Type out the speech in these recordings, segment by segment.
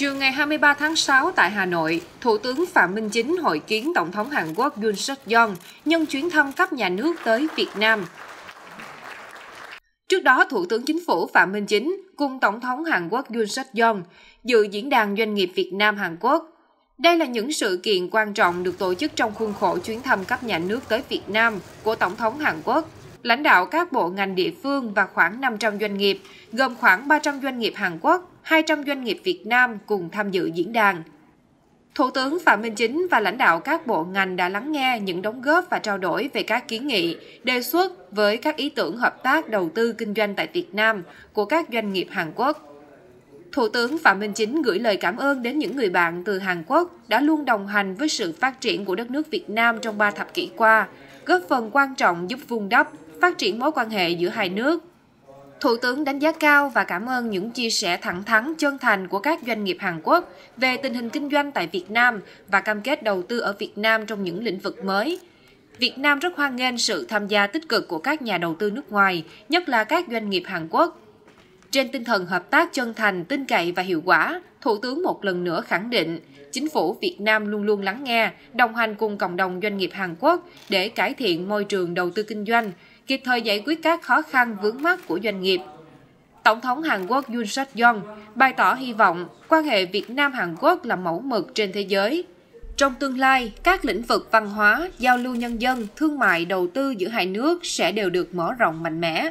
Chiều ngày 23 tháng 6 tại Hà Nội, Thủ tướng Phạm Minh Chính hội kiến Tổng thống Hàn Quốc Yoon suk yeol nhân chuyến thăm cấp nhà nước tới Việt Nam. Trước đó, Thủ tướng Chính phủ Phạm Minh Chính cùng Tổng thống Hàn Quốc Yoon suk yeol dự diễn đàn doanh nghiệp Việt Nam Hàn Quốc. Đây là những sự kiện quan trọng được tổ chức trong khuôn khổ chuyến thăm cấp nhà nước tới Việt Nam của Tổng thống Hàn Quốc lãnh đạo các bộ ngành địa phương và khoảng 500 doanh nghiệp, gồm khoảng 300 doanh nghiệp Hàn Quốc 200 doanh nghiệp Việt Nam cùng tham dự diễn đàn. Thủ tướng Phạm Minh Chính và lãnh đạo các bộ ngành đã lắng nghe những đóng góp và trao đổi về các kiến nghị, đề xuất với các ý tưởng hợp tác đầu tư kinh doanh tại Việt Nam của các doanh nghiệp Hàn Quốc. Thủ tướng Phạm Minh Chính gửi lời cảm ơn đến những người bạn từ Hàn Quốc đã luôn đồng hành với sự phát triển của đất nước Việt Nam trong ba thập kỷ qua, góp phần quan trọng giúp vun đắp, phát triển mối quan hệ giữa hai nước Thủ tướng đánh giá cao và cảm ơn những chia sẻ thẳng thắn, chân thành của các doanh nghiệp Hàn Quốc về tình hình kinh doanh tại Việt Nam và cam kết đầu tư ở Việt Nam trong những lĩnh vực mới. Việt Nam rất hoan nghênh sự tham gia tích cực của các nhà đầu tư nước ngoài, nhất là các doanh nghiệp Hàn Quốc trên tinh thần hợp tác chân thành, tin cậy và hiệu quả, Thủ tướng một lần nữa khẳng định, chính phủ Việt Nam luôn luôn lắng nghe, đồng hành cùng cộng đồng doanh nghiệp Hàn Quốc để cải thiện môi trường đầu tư kinh doanh, kịp thời giải quyết các khó khăn vướng mắt của doanh nghiệp. Tổng thống Hàn Quốc Yoon suk yeol bày tỏ hy vọng quan hệ Việt Nam-Hàn Quốc là mẫu mực trên thế giới. Trong tương lai, các lĩnh vực văn hóa, giao lưu nhân dân, thương mại, đầu tư giữa hai nước sẽ đều được mở rộng mạnh mẽ,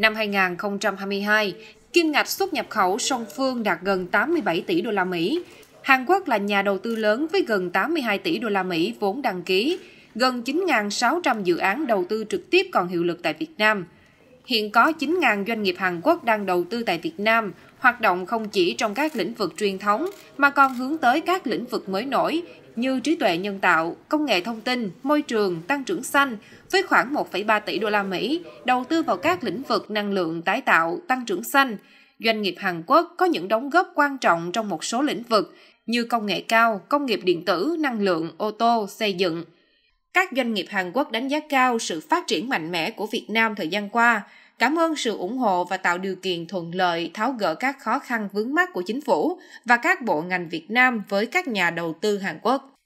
Năm 2022, kim ngạch xuất nhập khẩu song phương đạt gần 87 tỷ đô la Mỹ. Hàn Quốc là nhà đầu tư lớn với gần 82 tỷ đô la Mỹ vốn đăng ký, gần 9.600 dự án đầu tư trực tiếp còn hiệu lực tại Việt Nam – hiện có 9.000 doanh nghiệp Hàn Quốc đang đầu tư tại Việt Nam, hoạt động không chỉ trong các lĩnh vực truyền thống mà còn hướng tới các lĩnh vực mới nổi như trí tuệ nhân tạo, công nghệ thông tin, môi trường, tăng trưởng xanh với khoảng 1,3 tỷ đô la Mỹ đầu tư vào các lĩnh vực năng lượng tái tạo, tăng trưởng xanh. Doanh nghiệp Hàn Quốc có những đóng góp quan trọng trong một số lĩnh vực như công nghệ cao, công nghiệp điện tử, năng lượng, ô tô, xây dựng. Các doanh nghiệp Hàn Quốc đánh giá cao sự phát triển mạnh mẽ của Việt Nam thời gian qua, Cảm ơn sự ủng hộ và tạo điều kiện thuận lợi tháo gỡ các khó khăn vướng mắt của chính phủ và các bộ ngành Việt Nam với các nhà đầu tư Hàn Quốc.